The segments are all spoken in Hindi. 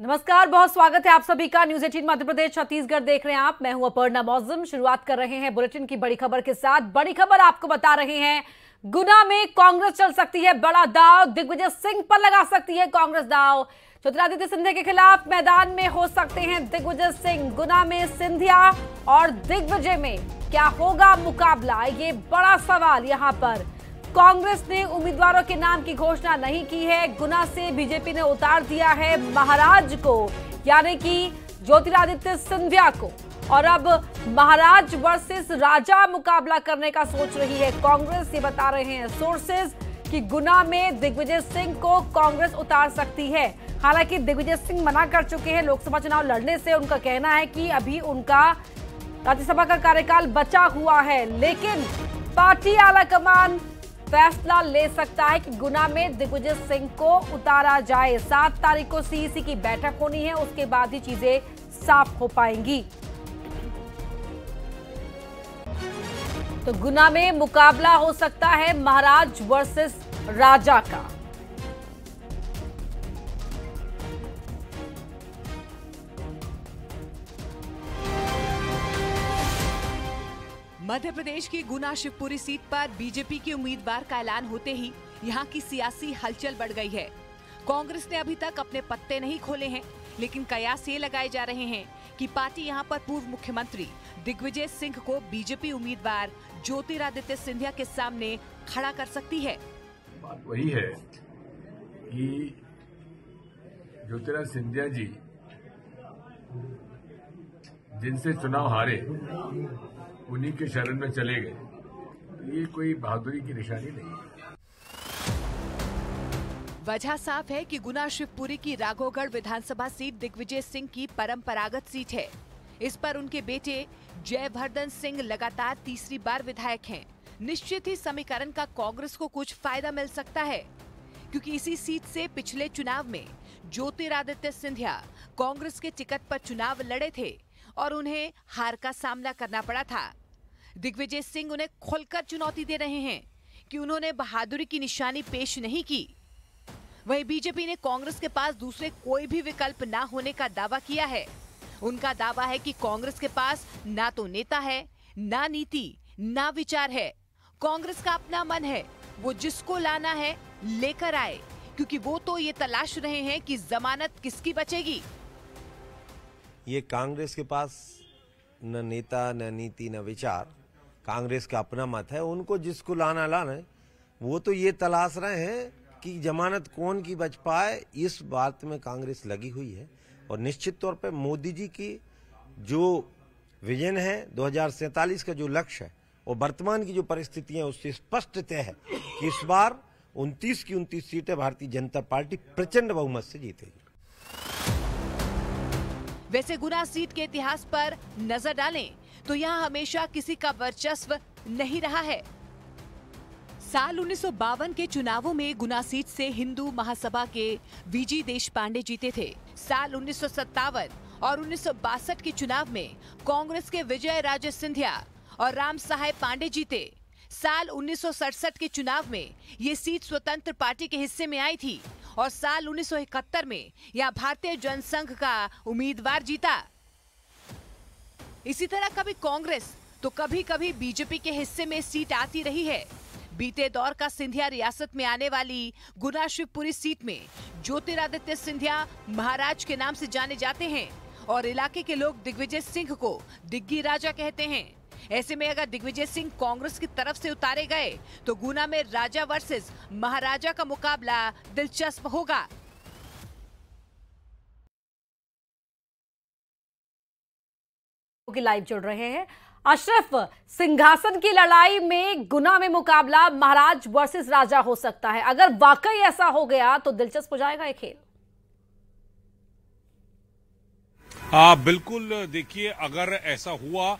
नमस्कार बहुत स्वागत है आप सभी का न्यूज एटीन मध्य प्रदेश छत्तीसगढ़ देख रहे हैं आप मैं हूं अपर्णा मौजम शुरुआत कर रहे हैं बुलेटिन की बड़ी खबर के साथ बड़ी खबर आपको बता रहे हैं गुना में कांग्रेस चल सकती है बड़ा दाव दिग्विजय सिंह पर लगा सकती है कांग्रेस दाव ज्योतिरादित्य सिंधिया के खिलाफ मैदान में हो सकते हैं दिग्विजय सिंह गुना में सिंधिया और दिग्विजय में क्या होगा मुकाबला ये बड़ा सवाल यहाँ पर कांग्रेस ने उम्मीदवारों के नाम की घोषणा नहीं की है गुना से बीजेपी ने उतार दिया है महाराज को यानी कि ज्योतिरादित्य सिंधिया को और अब महाराज वर्सेस राजा मुकाबला करने का सोच रही है कांग्रेस ये बता रहे हैं सोर्सेज कि गुना में दिग्विजय सिंह को कांग्रेस उतार सकती है हालांकि दिग्विजय सिंह मना कर चुके हैं लोकसभा चुनाव लड़ने से उनका कहना है कि अभी उनका राज्यसभा का कार्यकाल बचा हुआ है लेकिन पार्टी आला कमान फैसला ले सकता है कि गुना में दिग्विजय सिंह को उतारा जाए सात तारीख को सीईसी की बैठक होनी है उसके बाद ही चीजें साफ हो पाएंगी तो गुना में मुकाबला हो सकता है महाराज वर्सेस राजा का मध्य प्रदेश की गुना शिवपुरी सीट पर बीजेपी के उम्मीदवार का ऐलान होते ही यहाँ की सियासी हलचल बढ़ गई है कांग्रेस ने अभी तक अपने पत्ते नहीं खोले हैं लेकिन कयास ये लगाए जा रहे हैं कि पार्टी यहाँ पर पूर्व मुख्यमंत्री दिग्विजय सिंह को बीजेपी उम्मीदवार ज्योतिरादित्य सिंधिया के सामने खड़ा कर सकती है बात वही है कि ज्योतिराज सिंधिया जी जिनसे चुनाव हारे उन्हीं के शरण में चले गए ये कोई बहादुरी की निशानी नहीं है वजह साफ है कि गुना शिवपुरी की राघोगढ़ विधानसभा सीट दिग्विजय सिंह की परंपरागत सीट है इस पर उनके बेटे जयवर्धन सिंह लगातार तीसरी बार विधायक हैं। निश्चित ही समीकरण का कांग्रेस को कुछ फायदा मिल सकता है क्योंकि इसी सीट से पिछले चुनाव में ज्योतिरादित्य सिंधिया कांग्रेस के टिकट पर चुनाव लड़े थे और उन्हें हार का सामना करना पड़ा था दिग्विजय सिंह उन्हें खुलकर चुनौती दे रहे हैं कि उन्होंने बहादुरी की निशानी पेश नहीं की वहीं बीजेपी ने कांग्रेस के पास दूसरे कोई भी विकल्प ना होने का दावा किया है उनका दावा है कि कांग्रेस के पास ना तो नेता है ना नीति ना विचार है कांग्रेस का अपना मन है वो जिसको लाना है लेकर आए क्योंकि वो तो ये तलाश रहे हैं कि जमानत किसकी बचेगी ये कांग्रेस के पास न नेता न नीति न विचार कांग्रेस का अपना मत है उनको जिसको लाना लाना वो तो ये तलाश रहे हैं कि जमानत कौन की बच पाए इस बात में कांग्रेस लगी हुई है और निश्चित तौर पर मोदी जी की जो विजन है दो का जो लक्ष्य है और वर्तमान की जो परिस्थितियां उससे स्पष्ट तय है कि इस बार 29 की 29 सीटें भारतीय जनता पार्टी प्रचंड बहुमत से जीतेगी वैसे गुना सीट के इतिहास पर नजर डालें तो यहाँ हमेशा किसी का वर्चस्व नहीं रहा है साल उन्नीस के चुनावों में गुना सीट से हिंदू महासभा के वीजी देश पांडे जीते थे साल उन्नीस और उन्नीस के चुनाव में कांग्रेस के विजय राजे सिंधिया और राम सहाय पांडे जीते साल उन्नीस के चुनाव में ये सीट स्वतंत्र पार्टी के हिस्से में आई थी और साल उन्नीस में यह भारतीय जनसंघ का उम्मीदवार जीता इसी तरह कभी कांग्रेस तो कभी कभी बीजेपी के हिस्से में सीट आती रही है बीते दौर का सिंधिया रियासत में आने वाली गुना शिवपुरी सीट में ज्योतिरादित्य सिंधिया महाराज के नाम से जाने जाते हैं और इलाके के लोग दिग्विजय सिंह को दिग्गी राजा कहते हैं ऐसे में अगर दिग्विजय सिंह कांग्रेस की तरफ से उतारे गए तो गुना में राजा वर्सेस महाराजा का मुकाबला दिलचस्प होगा की लाइव जुड़ रहे हैं अशरफ सिंहासन की लड़ाई में गुना में मुकाबला महाराज वर्सेस राजा हो सकता है अगर वाकई ऐसा हो गया तो दिलचस्प हो जाएगा ये खेल आ, बिल्कुल देखिए अगर ऐसा हुआ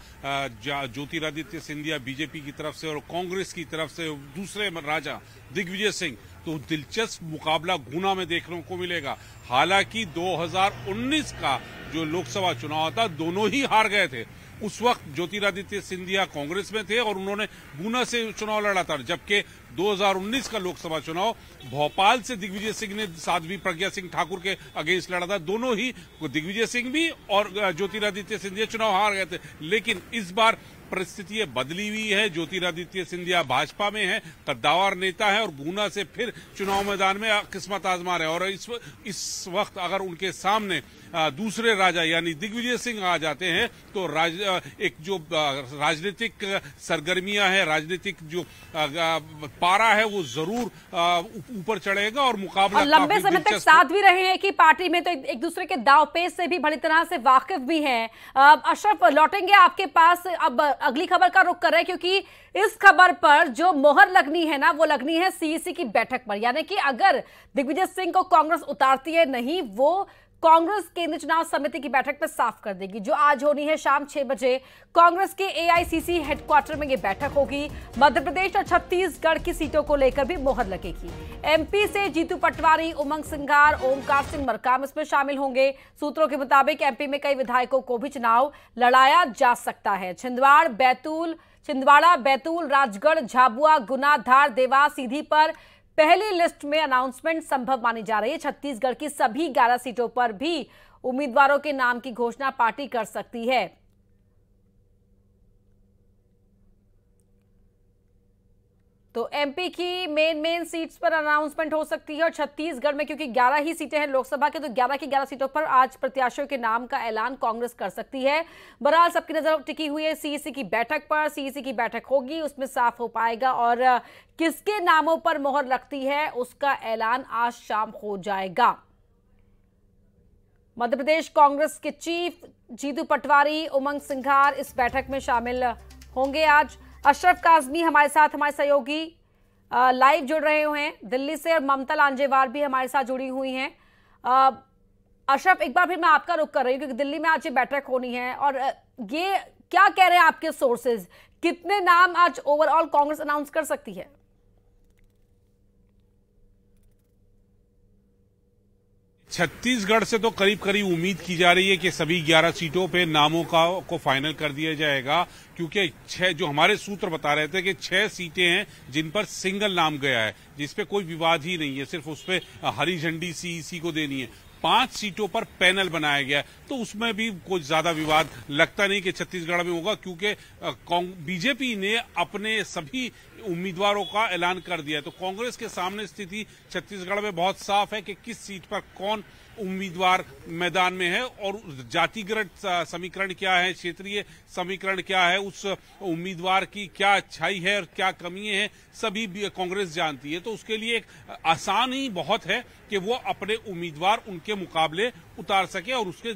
ज्योतिरादित्य सिंधिया बीजेपी की तरफ से और कांग्रेस की तरफ से दूसरे राजा दिग्विजय सिंह तो दिलचस्प मुकाबला गुना में देखने को मिलेगा हालांकि 2019 का जो लोकसभा चुनाव था दोनों ही हार गए थे उस वक्त ज्योतिरादित्य सिंधिया कांग्रेस में थे और उन्होंने गुना से चुनाव लड़ा था जबकि 2019 का लोकसभा चुनाव भोपाल से दिग्विजय सिंह ने साध्वी प्रज्ञा सिंह ठाकुर के अगेंस्ट लड़ा था दोनों ही दिग्विजय सिंह भी और ज्योतिरादित्य सिंधिया चुनाव हार गए थे लेकिन इस बार परिस्थितियां बदली हुई है ज्योतिरादित्य सिंधिया भाजपा में है कद्दावार नेता है और गुना से फिर चुनाव मैदान में किस्मत आजमा रहे और इस इस वक्त अगर उनके सामने दूसरे राजा यानी दिग्विजय सिंह आ जाते हैं तो राज एक जो राजनीतिक सरगर्मियां है राजनीतिक जो पारा है वो जरूर ऊपर चढ़ेगा और मुकाबला लंबे समय तक साथ भी रहे हैं कि पार्टी में तो एक दूसरे के दाव पेश से भी बड़ी तरह से वाकिफ भी हैं अशरफ लौटेंगे आपके पास अब अगली खबर का रुख कर रहे हैं क्योंकि इस खबर पर जो मोहर लगनी है ना वो लगनी है सीईसी e की बैठक पर यानी कि अगर दिग्विजय सिंह को कांग्रेस उतारती है नहीं वो कांग्रेस केंद्र चुनाव समिति की बैठक में साफ कर देगी जो आज होनी है शाम छह बजे कांग्रेस के एआईसीसी हेडक्वार्टर में ये बैठक होगी मध्य प्रदेश और छत्तीसगढ़ की सीटों को लेकर भी मोहर लगेगी एमपी से जीतू पटवारी उमंग सिंगार ओमकार सिंह मरकाम इसमें शामिल होंगे सूत्रों के मुताबिक एमपी में कई विधायकों को भी चुनाव लड़ाया जा सकता है छिंदवाड़ बैतूल छिंदवाड़ा बैतूल राजगढ़ झाबुआ गुना धार देवास सीधी पर पहली लिस्ट में अनाउंसमेंट संभव मानी जा रही है छत्तीसगढ़ की सभी ग्यारह सीटों पर भी उम्मीदवारों के नाम की घोषणा पार्टी कर सकती है तो एमपी की मेन मेन सीट्स पर अनाउंसमेंट हो सकती है और छत्तीसगढ़ में क्योंकि 11 ही सीटें हैं लोकसभा के तो 11 की 11 सीटों पर आज प्रत्याशियों के नाम का ऐलान कांग्रेस कर सकती है बहरहाल सबकी नजर टिकी हुई है सीईसी e की बैठक पर सीईसी e की बैठक होगी उसमें साफ हो पाएगा और किसके नामों पर मोहर लगती है उसका ऐलान आज शाम हो जाएगा मध्य प्रदेश कांग्रेस के चीफ जीतू पटवारी उमंग सिंघार इस बैठक में शामिल होंगे आज अशरफ काजमी हमारे साथ हमारे सहयोगी लाइव जुड़ रहे हुए हैं दिल्ली से और ममता लांजेवार भी हमारे साथ जुड़ी हुई हैं अशरफ एक बार फिर मैं आपका रुख कर रही हूँ क्योंकि दिल्ली में आज ये बैठक होनी है और ये क्या कह रहे हैं आपके सोर्सेज कितने नाम आज ओवरऑल कांग्रेस अनाउंस कर सकती है छत्तीसगढ़ से तो करीब करीब उम्मीद की जा रही है कि सभी 11 सीटों पे नामों का को फाइनल कर दिया जाएगा क्योंकि छह जो हमारे सूत्र बता रहे थे कि छह सीटें हैं जिन पर सिंगल नाम गया है जिसपे कोई विवाद ही नहीं है सिर्फ उस पर हरी झंडी सी इसी को देनी है पांच सीटों पर पैनल बनाया गया तो उसमें भी कोई ज्यादा विवाद लगता नहीं कि छत्तीसगढ़ में होगा क्योंकि बीजेपी ने अपने सभी उम्मीदवारों का ऐलान कर दिया तो कांग्रेस के सामने स्थिति छत्तीसगढ़ में बहुत साफ है कि किस सीट पर कौन उम्मीदवार मैदान में है और जातिगत समीकरण क्या है क्षेत्रीय समीकरण क्या है उस उम्मीदवार की क्या अच्छाई है और क्या कमियां हैं सभी कांग्रेस जानती है तो उसके लिए एक आसान ही बहुत है कि वो अपने उम्मीदवार उनके मुकाबले उतार सके और उसके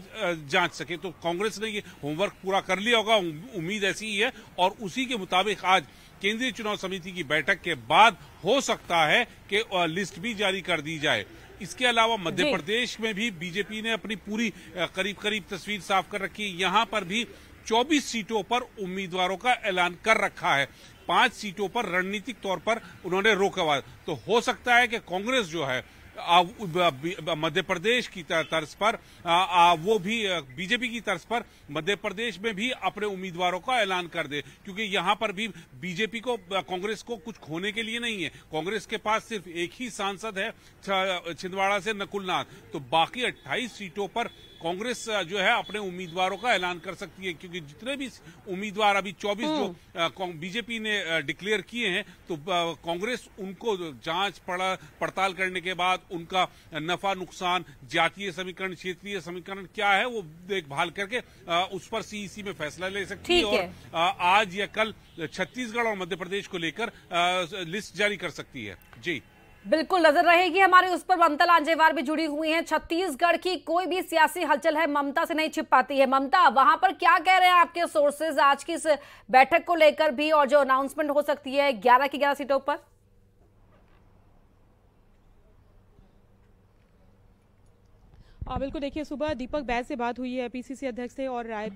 जांच सके तो कांग्रेस ने ये होमवर्क पूरा कर लिया होगा उम्मीद ऐसी ही है और उसी के मुताबिक आज केंद्रीय चुनाव समिति की बैठक के बाद हो सकता है कि लिस्ट भी जारी कर दी जाए इसके अलावा मध्य प्रदेश में भी बीजेपी ने अपनी पूरी करीब करीब तस्वीर साफ कर रखी है यहाँ पर भी 24 सीटों पर उम्मीदवारों का ऐलान कर रखा है पांच सीटों पर रणनीतिक तौर पर उन्होंने रोका तो हो सकता है कि कांग्रेस जो है मध्य प्रदेश की तर्ज पर वो भी बीजेपी की तर्ज पर मध्य प्रदेश में भी अपने उम्मीदवारों का ऐलान कर दे क्योंकि यहां पर भी बीजेपी को कांग्रेस को कुछ खोने के लिए नहीं है कांग्रेस के पास सिर्फ एक ही सांसद है छिंदवाड़ा से नकुलनाथ तो बाकी अट्ठाईस सीटों पर कांग्रेस जो है अपने उम्मीदवारों का ऐलान कर सकती है क्योंकि जितने भी उम्मीदवार अभी 24 जो हम्म। बीजेपी ने डिक्लेयर किए हैं तो कांग्रेस उनको जांच पड़ा पड़ताल करने के बाद उनका नफा नुकसान जातीय समीकरण क्षेत्रीय समीकरण क्या है वो देखभाल करके उस पर सीईसी में फैसला ले सकती है और आज या कल छत्तीसगढ़ और मध्य प्रदेश को लेकर लिस्ट जारी कर सकती है जी बिल्कुल नजर रहेगी हमारे उस पर ममता लांजेवार भी जुड़ी हुई हैं छत्तीसगढ़ की कोई भी सियासी हलचल है ममता से नहीं छिप पाती है ममता वहां पर क्या कह रहे हैं आपके सोर्सेज आज की इस बैठक को लेकर भी और जो अनाउंसमेंट हो सकती है ग्यारह की ग्यारह सीटों पर आ, बिल्कुल देखिए सुबह दीपक बैज से बात हुई है पीसीसी अध्यक्ष से और राय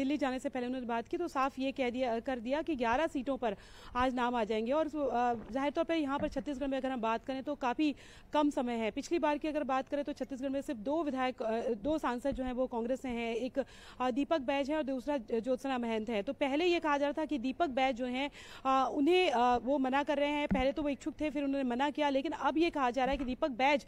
दिल्ली जाने से पहले उन्होंने बात की तो साफ ये कह दिया कर दिया कि 11 सीटों पर आज नाम आ जाएंगे और जाहिर तौर पर यहाँ पर छत्तीसगढ़ में अगर हम बात करें तो काफ़ी कम समय है पिछली बार की अगर बात करें तो छत्तीसगढ़ में सिर्फ दो विधायक दो सांसद जो हैं वो कांग्रेस से हैं एक दीपक बैज है और दूसरा ज्योत्सना महंत है तो पहले ये कहा जा रहा था कि दीपक बैज जो हैं उन्हें वो मना कर रहे हैं पहले तो वो इच्छुक थे फिर उन्होंने मना किया लेकिन अब ये कहा जा रहा है कि दीपक बैज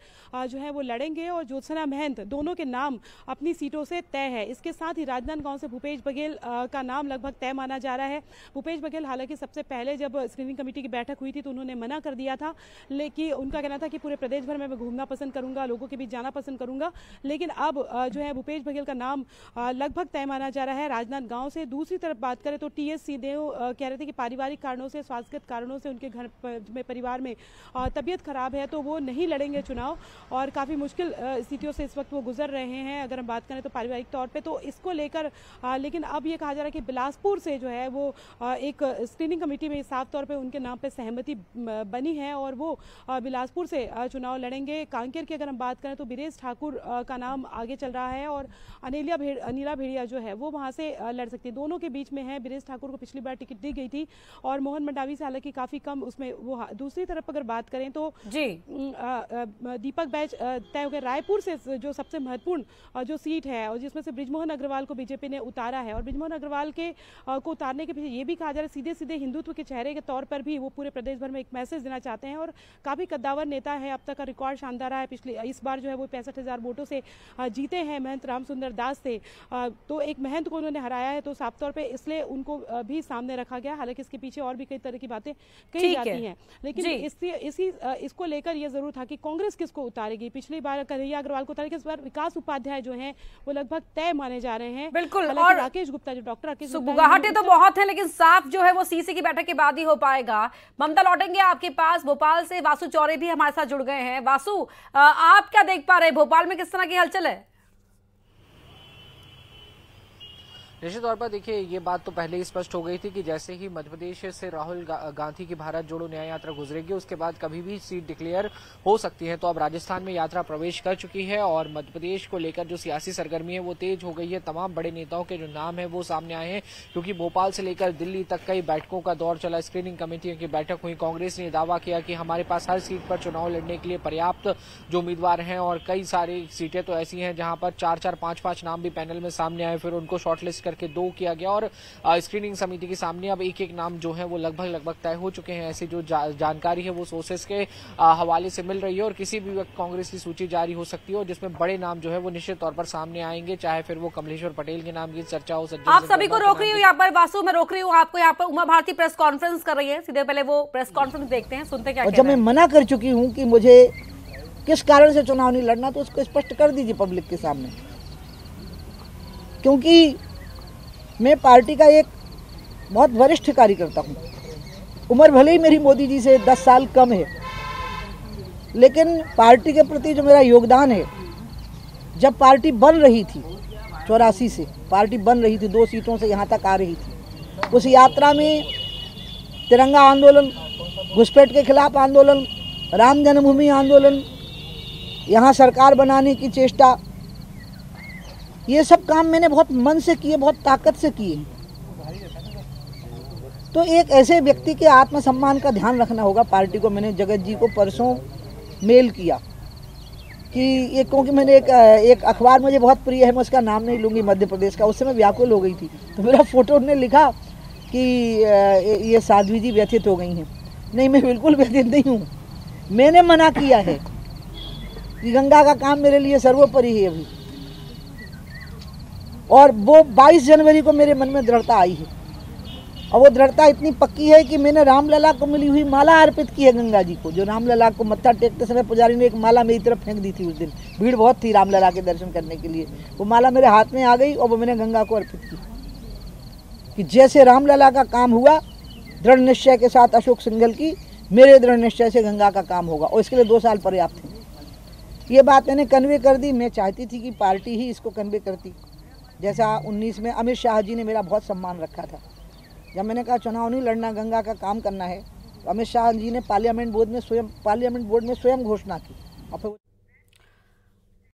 जो है वो लड़ेंगे और ज्योत्सना महंत दोनों के नाम अपनी सीटों से तय है इसके साथ ही राजनांदगांव से भूपेश बघेल का नाम लगभग तय माना जा रहा है भूपेश बघेल हालांकि सबसे पहले जब स्क्रीनिंग कमेटी की बैठक हुई थी तो उन्होंने मना कर दिया था लेकिन उनका कहना था कि पूरे प्रदेश भर में मैं घूमना पसंद करूंगा लोगों के बीच जाना पसंद करूंगा लेकिन अब जो है भूपेश बघेल का नाम लगभग तय माना जा रहा है राजनांदगांव से दूसरी तरफ बात करें तो टी एस सिंहदेव कह रहे थे कि पारिवारिक कारणों से स्वास्थ्यगत कारणों से उनके घर में परिवार में तबियत खराब है तो वो नहीं लड़ेंगे चुनाव और काफ़ी मुश्किल स्थितियों से इस वक्त वो गुजर रहे हैं अगर हम बात करें तो पारिवारिक तौर पे तो इसको लेकर लेकिन अब ये कहा जा रहा है कि बिलासपुर से जो है वो एक स्क्रीनिंग कमेटी में साफ तौर पे उनके नाम पे सहमति बनी है और वो बिलासपुर से चुनाव लड़ेंगे कांकेर की अगर हम बात करें तो बीरेश ठाकुर का नाम आगे चल रहा है और अनिलिया भेड़ अनिला भेड़िया जो है वो वहाँ से लड़ सकती है दोनों के बीच में है बीरेश ठाकुर को पिछली बार टिकट दी गई थी और मोहन मंडावी से हालांकि काफी कम उसमें वो दूसरी तरफ अगर बात करें तो जी दीपक बैच तय हो गए रायपुर से जो सबसे महत्वपूर्ण जो सीट है और जिसमें से ब्रिजमोहन अग्रवाल को बीजेपी ने उतारा है और ब्रिजमोहन अग्रवाल के को उतारने के पीछे ये भी कहा जा रहा है सीधे सीधे हिंदुत्व के चेहरे के तौर पर भी वो पूरे प्रदेश भर में एक मैसेज देना चाहते हैं और काफ़ी कद्दावर नेता है अब तक का रिकॉर्ड शानदार रहा है पिछले इस बार जो है वो पैंसठ वोटों से जीते हैं महंत राम दास से तो एक महंत को उन्होंने हराया है तो साफ तौर पर इसलिए उनको भी सामने रखा गया हालांकि इसके पीछे और भी कई तरह की बातें कही जाती हैं लेकिन इसी इसको लेकर यह जरूर था कि कांग्रेस किसको उतारेगी पिछली बार कन्हैया अग्रवाल को उतारेगी इस पर विकास उपाध्याय जो है वो लगभग तय माने जा रहे हैं बिल्कुल और राकेश गुप्ता जो डॉक्टर राकेश गुहाटे तो बहुत है लेकिन साफ जो है वो सीसी की बैठक के बाद ही हो पाएगा ममता लौटेंगे आपके पास भोपाल से वासु चौरे भी हमारे साथ जुड़ गए हैं वासु आप क्या देख पा रहे हैं भोपाल में किस तरह की हलचल है निश्चित तौर पर देखिए ये बात तो पहले ही स्पष्ट हो गई थी कि जैसे ही मध्यप्रदेश से राहुल गा, गांधी की भारत जोड़ो न्याय यात्रा गुजरेगी उसके बाद कभी भी सीट डिक्लेयर हो सकती है तो अब राजस्थान में यात्रा प्रवेश कर चुकी है और मध्यप्रदेश को लेकर जो सियासी सरगर्मी है वो तेज हो गई है तमाम बड़े नेताओं के जो नाम है वो सामने आए हैं क्योंकि भोपाल से लेकर दिल्ली तक कई बैठकों का दौर चला स्क्रीनिंग कमेटियों की बैठक हुई कांग्रेस ने दावा किया कि हमारे पास हर सीट पर चुनाव लड़ने के लिए पर्याप्त जो उम्मीदवार हैं और कई सारी सीटें तो ऐसी हैं जहां पर चार चार पांच पांच नाम भी पैनल में सामने आए फिर उनको शॉर्टलिस्ट कर करके दो किया गया और स्क्रीनिंग समिति के सामने अब एक एक नाम जो है वो लगभग लगभग तय हो चुके हैं ऐसी जो जा, जानकारी है वो सोर्सेस के हवाले से मिल रही है और किसी भी वक्त कांग्रेस की सूची जारी हो सकती है और जिसमें बड़े नाम जो है वो निश्चित तौर पर सामने आएंगे चाहे फिर वो कमलेश्वर पटेल के नाम की चर्चा हो सकती है आप सभी को रोक रही हूँ यहाँ पर वास्तु में रोक रही हूँ आपको यहाँ पर उमा भारती प्रेस कॉन्फ्रेंस कर रही है सीधे पहले वो प्रेस कॉन्फ्रेंस देखते हैं सुनते क्या जब मैं मना कर चुकी हूँ की मुझे किस कारण से चुनाव नहीं लड़ना तो उसको स्पष्ट कर दीजिए पब्लिक के सामने क्योंकि मैं पार्टी का एक बहुत वरिष्ठ कार्यकर्ता हूँ उम्र भले ही मेरी मोदी जी से दस साल कम है लेकिन पार्टी के प्रति जो मेरा योगदान है जब पार्टी बन रही थी चौरासी से पार्टी बन रही थी दो सीटों से यहाँ तक आ रही थी उस यात्रा में तिरंगा आंदोलन घुसपैठ के खिलाफ आंदोलन राम जन्मभूमि आंदोलन यहाँ सरकार बनाने की चेष्टा ये सब काम मैंने बहुत मन से किए बहुत ताकत से किए तो एक ऐसे व्यक्ति के आत्मसम्मान का ध्यान रखना होगा पार्टी को मैंने जगत जी को परसों मेल किया कि ये क्योंकि मैंने एक एक अखबार मुझे बहुत प्रिय है मैं उसका नाम नहीं लूँगी मध्य प्रदेश का उससे मैं व्याकुल हो गई थी तो मेरा फ़ोटो उन्होंने लिखा कि ये साध्वी जी व्यथित हो गई हैं नहीं मैं बिल्कुल व्यथित नहीं हूँ मैंने मना किया है कि गंगा का काम मेरे लिए सर्वोपरि है अभी और वो 22 जनवरी को मेरे मन में दृढ़ता आई है और वो दृढ़ता इतनी पक्की है कि मैंने रामलला को मिली हुई माला अर्पित की है गंगा जी को जो रामलला को मत्था टेकते समय पुजारी ने एक माला मेरी तरफ फेंक दी थी उस दिन भीड़ बहुत थी रामलला के दर्शन करने के लिए वो माला मेरे हाथ में आ गई और वो मैंने गंगा को अर्पित की कि जैसे रामलला का काम हुआ दृढ़ निश्चय के साथ अशोक सिंघल की मेरे दृढ़ निश्चय से गंगा का काम होगा और इसके लिए दो साल पर्याप्त थे ये बात मैंने कन्वे कर दी मैं चाहती थी कि पार्टी ही इसको कन्वे करती जैसा उन्नीस में अमित शाह जी ने मेरा बहुत सम्मान रखा था जब मैंने कहा चुनाव नहीं लड़ना गंगा का काम करना है तो अमित शाह जी ने पार्लियामेंट बोर्ड में स्वयं पार्लियामेंट बोर्ड में स्वयं घोषणा की और फिर